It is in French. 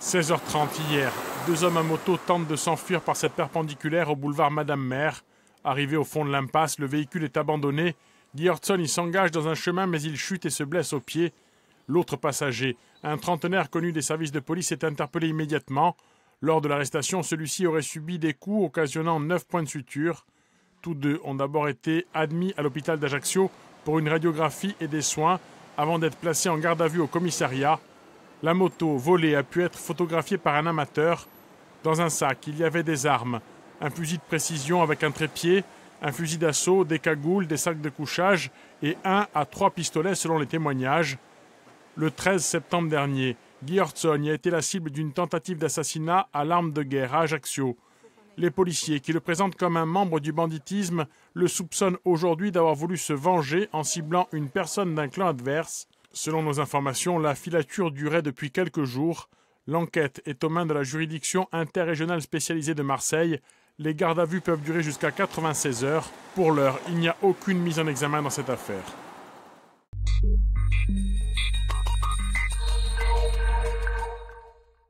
16h30 hier, deux hommes à moto tentent de s'enfuir par cette perpendiculaire au boulevard Madame Mère. Arrivé au fond de l'impasse, le véhicule est abandonné. Guy y s'engage dans un chemin, mais il chute et se blesse au pied. L'autre passager, un trentenaire connu des services de police, est interpellé immédiatement. Lors de l'arrestation, celui-ci aurait subi des coups occasionnant 9 points de suture. Tous deux ont d'abord été admis à l'hôpital d'Ajaccio pour une radiographie et des soins avant d'être placés en garde à vue au commissariat. La moto volée a pu être photographiée par un amateur. Dans un sac, il y avait des armes, un fusil de précision avec un trépied, un fusil d'assaut, des cagoules, des sacs de couchage et un à trois pistolets selon les témoignages. Le 13 septembre dernier, Guy Hortson a été la cible d'une tentative d'assassinat à l'arme de guerre à Ajaccio. Les policiers, qui le présentent comme un membre du banditisme, le soupçonnent aujourd'hui d'avoir voulu se venger en ciblant une personne d'un clan adverse. Selon nos informations, la filature durait depuis quelques jours. L'enquête est aux mains de la juridiction interrégionale spécialisée de Marseille. Les gardes à vue peuvent durer jusqu'à 96 heures. Pour l'heure, il n'y a aucune mise en examen dans cette affaire.